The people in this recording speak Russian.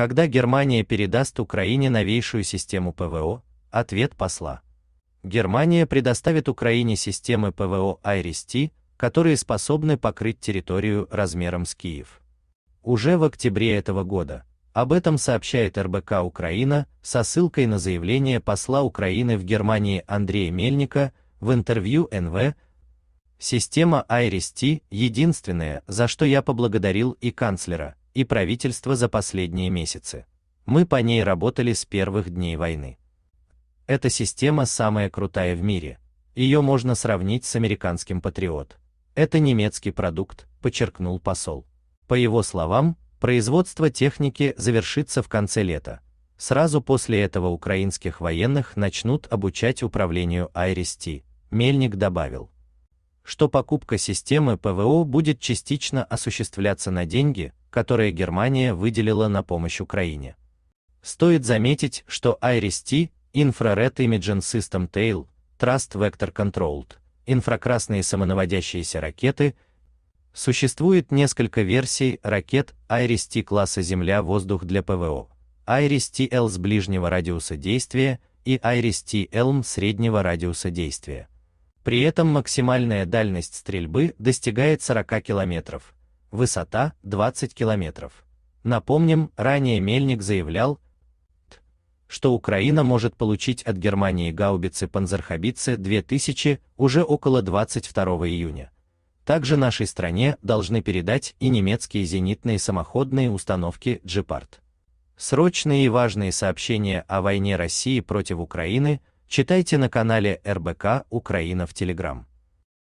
Когда Германия передаст Украине новейшую систему ПВО? Ответ посла. Германия предоставит Украине системы ПВО IRIS-T, которые способны покрыть территорию размером с Киев. Уже в октябре этого года об этом сообщает РБК Украина со ссылкой на заявление посла Украины в Германии Андрея Мельника в интервью НВ. Система IRIS-T единственное, за что я поблагодарил и канцлера, и правительства за последние месяцы. Мы по ней работали с первых дней войны. Эта система самая крутая в мире. Ее можно сравнить с американским Патриот. Это немецкий продукт, подчеркнул посол. По его словам, производство техники завершится в конце лета. Сразу после этого украинских военных начнут обучать управлению IRST, Мельник добавил, что покупка системы ПВО будет частично осуществляться на деньги, которые Германия выделила на помощь Украине. Стоит заметить, что IRIS-T, Infrared Imaging System Tail, Trust Vector Controlled, инфракрасные самонаводящиеся ракеты, существует несколько версий ракет IRIS-T класса Земля-Воздух для ПВО, IRIS-TL с ближнего радиуса действия и IRIS-TLM среднего радиуса действия. При этом максимальная дальность стрельбы достигает 40 километров, высота 20 километров. Напомним, ранее Мельник заявлял, что Украина может получить от Германии гаубицы Панзерхабицы 2000 уже около 22 июня. Также нашей стране должны передать и немецкие зенитные самоходные установки «Джепард». Срочные и важные сообщения о войне России против Украины читайте на канале РБК «Украина» в Телеграм.